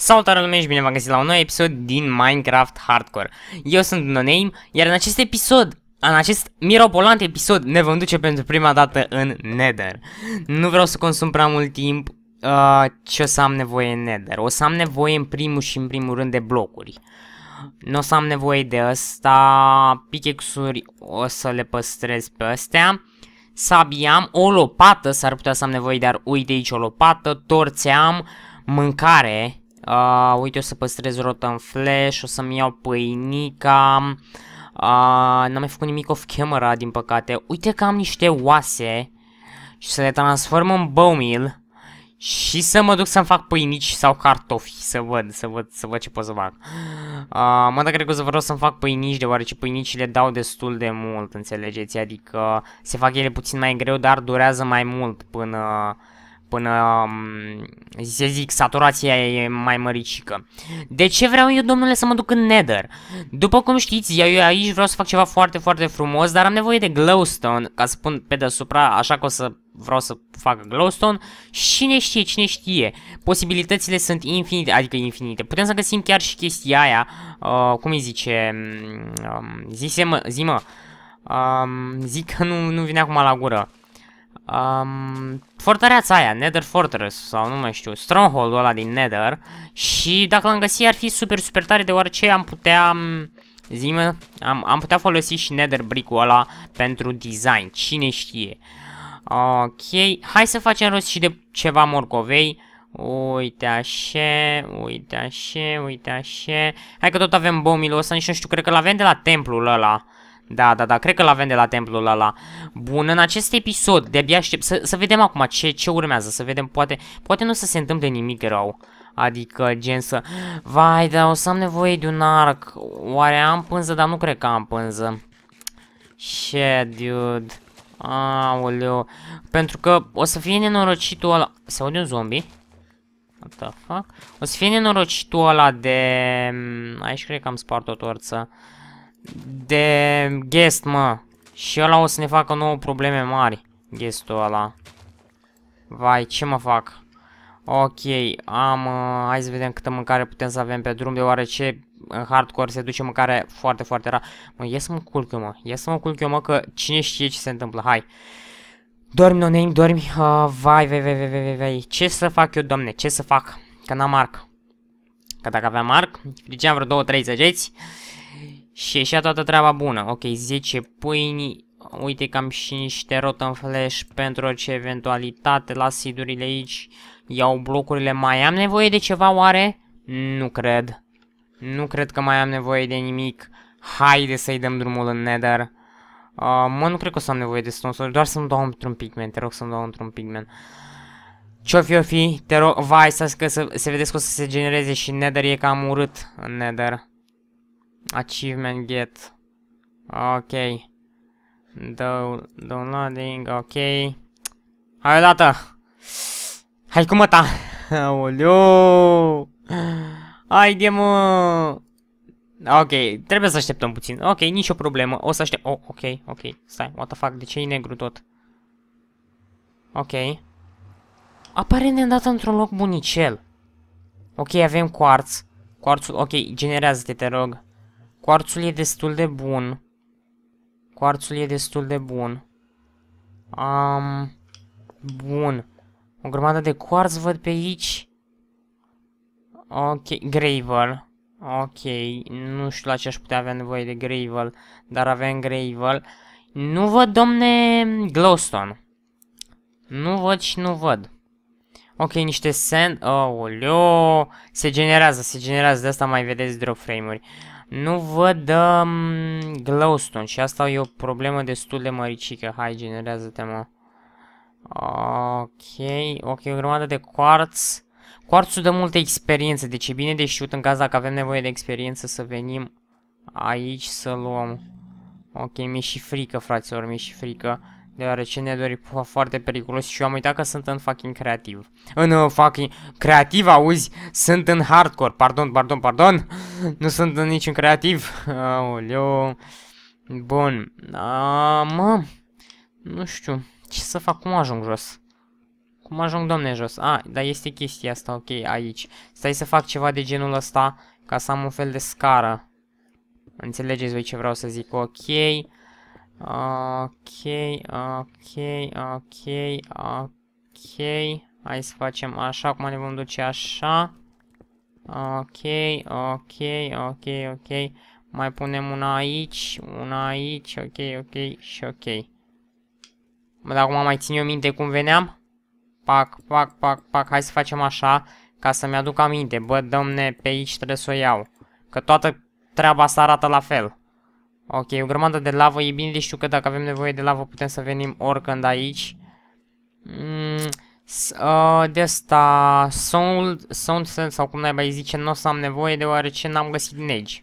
Salutare lume și bine v-am găsit la un nou episod din Minecraft Hardcore. Eu sunt Noname, iar în acest episod, în acest mirobolant episod, ne vom duce pentru prima dată în Nether. Nu vreau să consum prea mult timp, uh, ce o să am nevoie în Nether. O să am nevoie în primul și în primul rând de blocuri. Nu o să am nevoie de ăsta, picexuri o să le păstrez pe astea. Sabia am, o lopată, s-ar putea să am nevoie, dar uite aici o lopată, torțe am, mâncare, Uh, uite, o să păstrez rotă în flash, o să-mi iau pâinica. Uh, N-am mai făcut nimic off-camera, din păcate. Uite că am niște oase și să le transform în bowmeal și să mă duc să-mi fac pâinici sau cartofi, să văd, să văd, să văd ce pot să fac. Uh, mă, dacă cred că o să vreau să-mi fac pâinici, deoarece pâinicile dau destul de mult, înțelegeți? Adică se fac ele puțin mai greu, dar durează mai mult până... Uh, până, um, să zic, saturația e mai măricică. De ce vreau eu, domnule, să mă duc în Nether? După cum știți, eu aici vreau să fac ceva foarte, foarte frumos, dar am nevoie de glowstone, ca să pun pe deasupra, așa că o să vreau să fac glowstone. Cine știe, cine știe, posibilitățile sunt infinite, adică infinite. Putem să găsim chiar și chestia aia, uh, cum îi zice, um, um zise mă, zi mă, um, zic că nu, nu vine acum la gură um, fortăreața aia, Nether Fortress sau nu mai știu, Stronghold-ul ăla din Nether și dacă l-am găsit ar fi super super tare deoarece am putea zime, am, am putea folosi și Nether Brick-ul ăla pentru design, cine știe. Ok, hai să facem rost și de ceva morcovei. Uite așa, uite așa, uite așa. Hai că tot avem bomile ăsta, nici nu știu, cred că l-avem de la templul ăla. Uh, da, da, da, cred că l-avem de la templul ăla. Bun, în acest episod, de-abia aștept să, să vedem acum ce, ce urmează, să vedem, poate, poate nu să se întâmple nimic rău. Adică, gen să... Vai, dar o să am nevoie de un arc. Oare am pânză? Dar nu cred că am pânză. Shit, dude. Aoleu. Pentru că o să fie nenorocitul ăla... Se aude un zombie? What the fuck? O să fie nenorocitul ăla de... Aici cred că am spart o torță. Uh, de guest, mă. Și ăla o să ne facă nouă probleme mari. guestul ăla. Vai, ce mă fac? Ok, am... Uh, hai să vedem câtă mâncare putem să avem pe drum, deoarece în hardcore se duce mâncare foarte, foarte rar. Mă, ia să mă culc eu, mă. Ia să mă culc eu, mă, că cine știe ce se întâmplă. Hai. Dormi, no name, dormi. Uh, vai, vai, vai, vai, vai, vai. Ce să fac eu, doamne? Ce să fac? Că n-am arc. Că dacă aveam arc, frigeam vreo 2-3 zăgeți și ieșea toată treaba bună. Ok, 10 pâini. Uite că am și niște în flash pentru orice eventualitate la sidurile aici. Iau blocurile. Mai am nevoie de ceva oare? Nu cred. Nu cred că mai am nevoie de nimic. Haide să-i dăm drumul în nether. Uh, mă, nu cred că o să am nevoie de stone doar să-mi dau într-un pigment. Te rog să-mi dau într-un pigment. Ce-o fi, o fi? Te rog, vai, să, că să, se vedeți că o să se genereze și nether e cam urât în nether. Achievement get. Ok. Downloading, ok. Hai o dată! Hai cu măta! Aoleu! Haide mă! Ok, trebuie să așteptăm puțin. Ok, nicio problemă. O să aștept... Oh, ok, ok. Stai, what the fuck, de ce e negru tot? Ok. Apare neîndată într-un loc bunicel. Ok, avem quartz. Quartzul, ok, generează-te, te rog. Quarțul e destul de bun. Quarțul e destul de bun. Um, bun. O grămadă de quartz văd pe aici. Ok, gravel. Ok, nu știu la ce aș putea avea nevoie de gravel, dar avem gravel. Nu văd, domne, glowstone. Nu văd și nu văd. Ok, niște sand... Oh, oleo. Se generează, se generează, de asta mai vedeți drop frame-uri. Nu văd um, glowstone și asta e o problemă destul de măricică. Hai, generează-te, mă. Ok, ok, o grămadă de quartz. Quartzul dă multă experiență, deci e bine de știut în caz dacă avem nevoie de experiență să venim aici să luăm. Ok, mi-e și frică, fraților, mi-e și frică. Deoarece e foarte periculos și eu am uitat că sunt în fucking creativ. În uh, fucking creativ, auzi? Sunt în hardcore. Pardon, pardon, pardon. Nu sunt în niciun creativ. Aoleu. Bun. A, mă. Nu știu. Ce să fac? Cum ajung jos? Cum ajung, domne, jos? A, dar este chestia asta, ok, aici. Stai să fac ceva de genul ăsta ca să am un fel de scară. Înțelegeți voi ce vreau să zic, ok. Ok, ok, ok, ok. Hai să facem așa, acum ne vom duce așa. Ok, ok, ok, ok. Mai punem una aici, una aici, ok, ok și ok. Mă, dar acum mai țin eu minte cum veneam? Pac, pac, pac, pac, hai să facem așa, ca să-mi aduc aminte. Bă, dăm pe aici, trebuie să o iau. Că toată treaba asta arată la fel. Ok, o grămadă de lavă. E bine de știu că dacă avem nevoie de lavă putem să venim oricând aici. Mm, uh, de asta sound, sound sense sau cum naiba îi zice, nu o să am nevoie deoarece n-am găsit negi.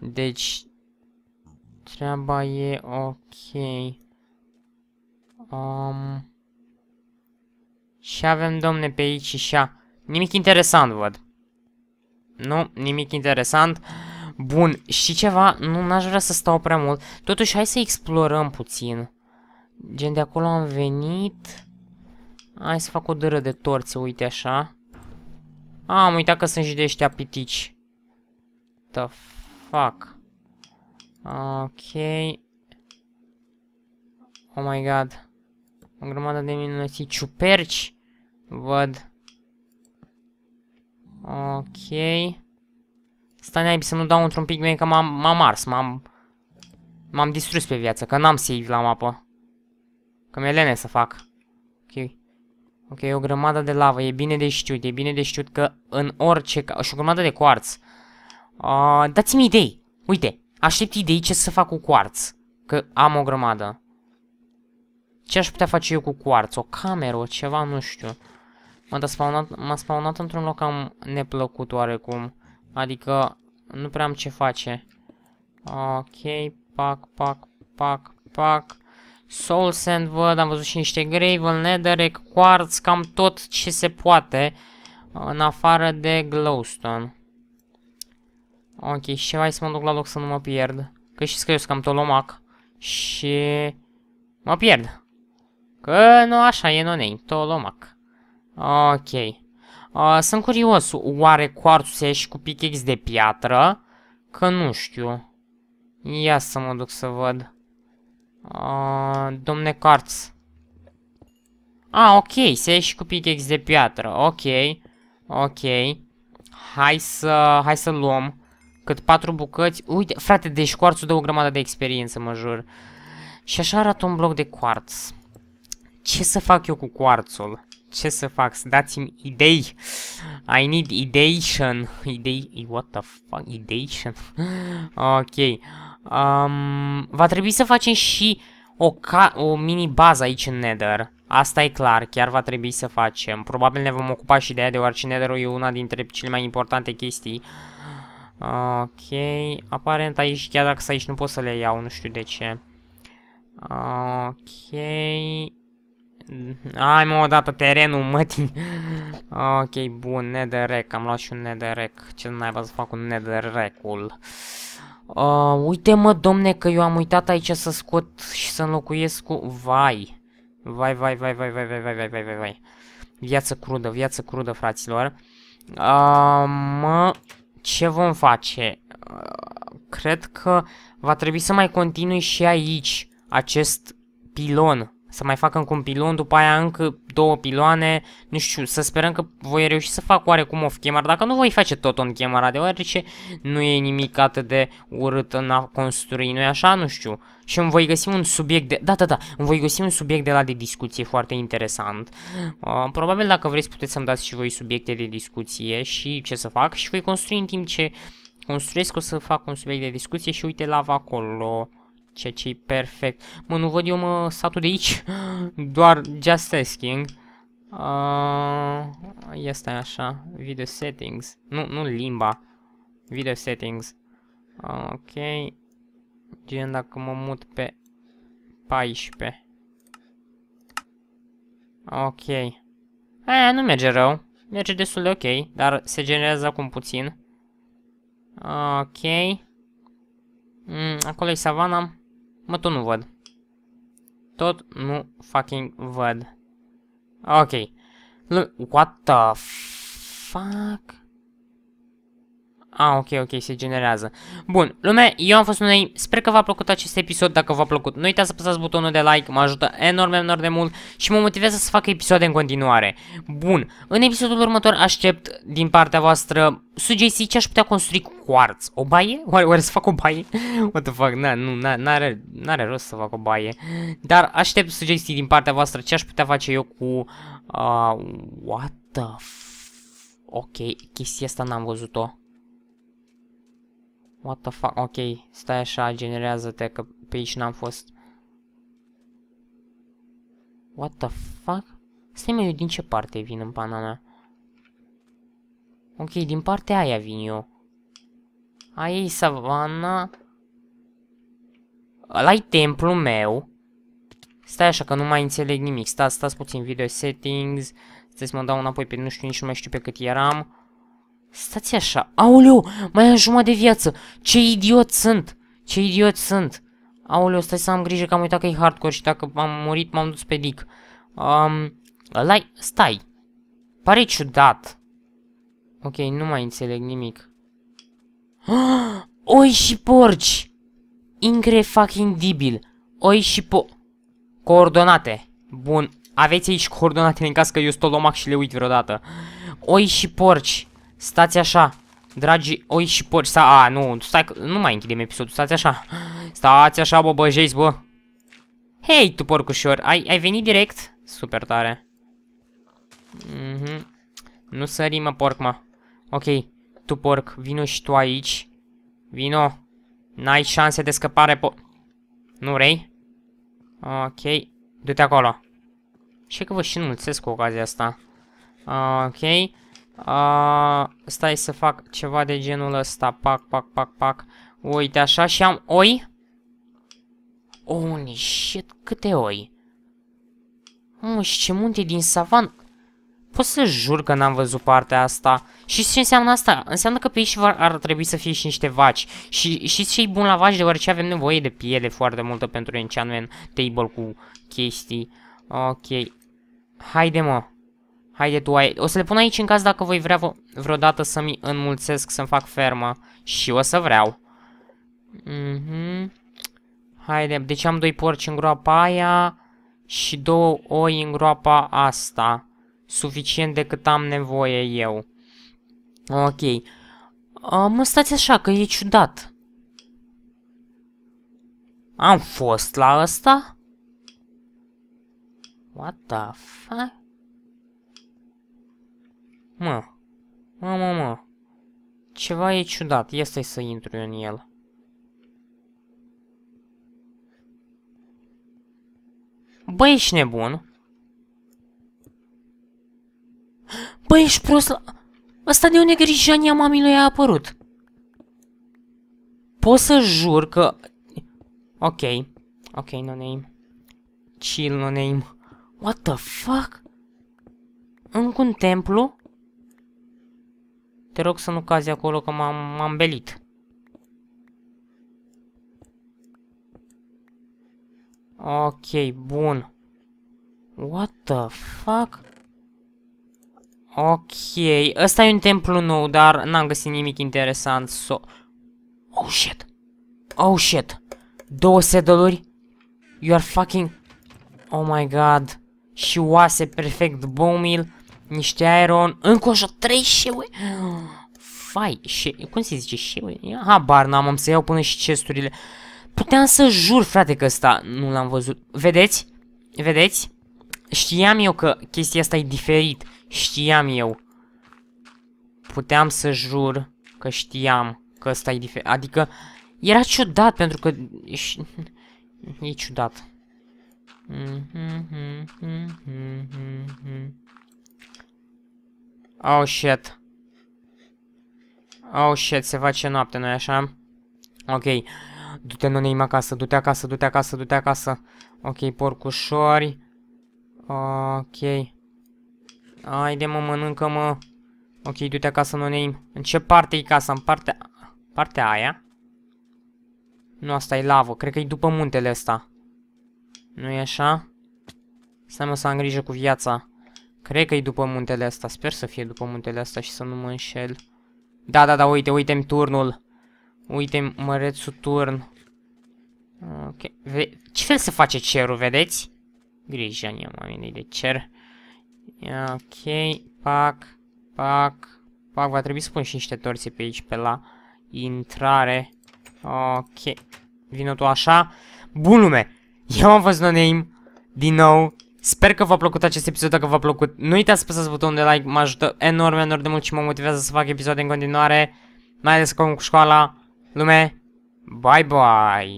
Deci, treaba e ok. Um, și avem, domne, pe aici și așa. Nimic interesant, văd. Nu, nimic interesant. Uh, Bun, și ceva, nu n-aș vrea să stau prea mult. Totuși, hai să explorăm puțin. Gen, de acolo am venit. Hai să fac o dără de torțe, uite așa. A, am uitat că sunt și de ăștia pitici. The fuck. Ok. Oh my god. O grămadă de minunății ciuperci. Văd. Ok. Stai naibii să nu dau într-un pic bine că m-am ars, m-am... M-am distrus pe viață, că n-am save la mapă. Că mi-e lene să fac. Ok. Ok, o grămadă de lavă, e bine de știut, e bine de știut că în orice... Și o grămadă de coarț. Uh, Dați-mi idei! Uite, aștept idei ce să fac cu coarț. Că am o grămadă. Ce aș putea face eu cu coarț? O cameră, ceva, nu știu. M-a spawnat, spawnat într-un loc am neplăcut oarecum. Adică nu prea am ce face. Ok, pac, pac, pac, pac. Soul Sand văd, am văzut și niște Gravel, Netherrack, Quartz, cam tot ce se poate. În afară de Glowstone. Ok, și hai să mă duc la loc să nu mă pierd. Că știți că eu sunt cam tolomac. Și... Mă pierd. Că nu așa e nu ne tolomac. Ok sunt curios, oare quartzul se și cu picx de piatră? Că nu știu. Ia să mă duc să văd. Uh, domne quartz. Ah, ok, se și cu picx de piatră. Ok, ok. Hai să, hai să luăm cât patru bucăți. Uite, frate, deci quartzul dă o grămadă de experiență, mă jur. Și așa arată un bloc de quartz. Ce să fac eu cu quartzul? ce să fac, să dați-mi idei. I need ideation. Idei, what the fuck, ideation? ok. Um, va trebui să facem și o, ca o mini bază aici în Nether. Asta e clar, chiar va trebui să facem. Probabil ne vom ocupa și de ea, deoarece Nether-ul e una dintre cele mai importante chestii. Ok, aparent aici, chiar dacă aici nu pot să le iau, nu știu de ce. Ok... Ai mă, odată terenul, mătii. ok, bun, netherrack. Am luat și un netherrack. Ce n-ai să fac cu netherrack-ul? Uh, uite mă, domne, că eu am uitat aici să scot și să înlocuiesc cu... Vai! Vai, vai, vai, vai, vai, vai, vai, vai, vai, vai, vai. Viață crudă, viață crudă, fraților. Uh, mă, ce vom face? Uh, cred că va trebui să mai continui și aici acest pilon să mai fac încă un pilon, după aia încă două piloane, nu știu, să sperăm că voi reuși să fac oarecum off camera, dacă nu voi face tot on camera, deoarece nu e nimic atât de urât în a construi, nu așa, nu știu. Și îmi voi găsi un subiect de, da, da, da, îmi voi găsi un subiect de la de discuție foarte interesant. Uh, probabil dacă vreți puteți să-mi dați și voi subiecte de discuție și ce să fac și voi construi în timp ce construiesc, o să fac un subiect de discuție și uite lava acolo. Ceea ce e perfect. Mă, nu văd eu, mă, satul de aici. Doar just asking. Uh, este așa. Video settings. Nu, nu limba. Video settings. Uh, ok. Gen dacă mă mut pe 14. Ok. Aia nu merge rău. Merge destul de ok, dar se generează acum puțin. Ok. Mm, acolo e savana. Mă, tot nu văd. Tot nu fucking văd. Ok. What the fuck? Ah, ok, ok, se generează. Bun, lume, eu am fost Unei, sper că v-a plăcut acest episod, dacă v-a plăcut, nu uitați să apăsați butonul de like, mă ajută enorm, enorm de mult și mă motivează să fac episoade în continuare. Bun, în episodul următor aștept din partea voastră sugestii ce aș putea construi cu quartz. O baie? Oare, oare să fac o baie? What the fuck, na, nu, n-are na, rost să fac o baie. Dar aștept sugestii din partea voastră ce aș putea face eu cu... Uh, what the fuck? Ok, chestia asta n-am văzut-o. What the fuck? Ok, stai așa, generează-te, că pe aici n-am fost. What the fuck? Stai mai eu din ce parte vin în pana mea? Ok, din partea aia vin eu. Aia e savana. ăla templul meu. Stai așa că nu mai înțeleg nimic. stai, stai puțin video settings. Stai să mă dau înapoi pe nu știu nici nu mai știu pe cât eram. Stați așa, aoleu, mai am jumătate de viață, ce idiot sunt, ce idiot sunt. Aoleu, stai să am grijă că am uitat că e hardcore și dacă am murit m-am dus pe dic. Um, ăla stai, pare ciudat. Ok, nu mai înțeleg nimic. Oi și porci! Incre fucking dibil. Oi și po... Coordonate. Bun, aveți aici coordonatele în caz că eu stolomac și le uit vreodată. Oi și porci. Stați așa, dragi oi și porci. Sta a, nu, stai, nu mai închidem episodul, stați așa. Stați așa, bă, băjeți, bă. Hei, tu porcușor, ai, ai venit direct? Super tare. Mm -hmm. Nu sări, mă, porc, mă. Ok, tu porc, vino și tu aici. Vino. N-ai șanse de scăpare, po... Nu vrei? Ok, du-te acolo. Și că vă și înmulțesc cu ocazia asta. Ok, stai să fac ceva de genul ăsta. Pac, pac, pac, pac. Uite așa și am oi. oh, shit, câte oi. Mă, și ce munte din savan. Pot să jur că n-am văzut partea asta. Și ce înseamnă asta? Înseamnă că pe aici ar trebui să fie și niște vaci. Și știți ce e bun la vaci? Deoarece avem nevoie de piele foarte multă pentru enchantment table cu chestii. Ok. Haide mă. Haide tu ai... O să le pun aici în caz dacă voi vrea vreodată să-mi înmulțesc, să-mi fac fermă. Și o să vreau. -hmm. Haide, deci am doi porci în groapa aia și două oi în groapa asta. Suficient de cât am nevoie eu. Ok. A, mă, stați așa, că e ciudat. Am fost la asta? What the fuck? Mă, mă, mă, mă. Ceva e ciudat, este să intru în el. Bă, ești nebun. Bă, ești prost la... Asta de o grijania mamii lui a apărut. Pot să jur că... Ok. Ok, no name. Chill, no name. What the fuck? Încă un templu? Te rog să nu cazi acolo că m-am ambelit. Ok, bun. What the fuck? Ok, ăsta e un templu nou, dar n-am găsit nimic interesant. So oh shit. Oh shit. 200 dolari? You are fucking... Oh my god. Și oase, perfect, bone meal. Niște iron, încă așa 3 șeue. Fai, și cum se zice șeue? Habar n-am, am să iau până și chesturile. Puteam să jur, frate, că ăsta nu l-am văzut. Vedeți? Vedeți? Știam eu că chestia asta e diferit. Știam eu. Puteam să jur că știam că ăsta e diferit. Adică era ciudat pentru că... E ciudat. Mm-hmm, mm-hmm, mm-hmm. mm-hmm. Oh, shit. Oh, shit, se face noapte, nu-i așa? Ok. Du-te, nu neim acasă, du-te acasă, du-te acasă, du-te acasă. Ok, porcușori. Ok. Haide, mă, mănâncă-mă. Ok, du-te acasă, nu neim. În ce parte e casa? În partea... Partea aia? Nu, asta e lavă. Cred că e după muntele ăsta. Nu-i așa? Stai mă să am grijă cu viața. Cred că e după muntele asta. Sper să fie după muntele asta și să nu mă înșel. Da, da, da, uite, uite-mi turnul. uite mărețul turn. Ok. Ve Ce fel se face cerul, vedeți? Grijă în oamenii de cer. Ok, pac, pac, pac. Va trebui să pun și niște torții pe aici, pe la intrare. Ok. Vină tu așa. Bun lume! Eu am văzut no name din nou Sper că v-a plăcut acest episod, dacă v-a plăcut, nu uitați să apăsați butonul de like, mă ajută enorm, enorm de mult și mă motivează să fac episoade în continuare, mai ales cu școala, lume, bye bye!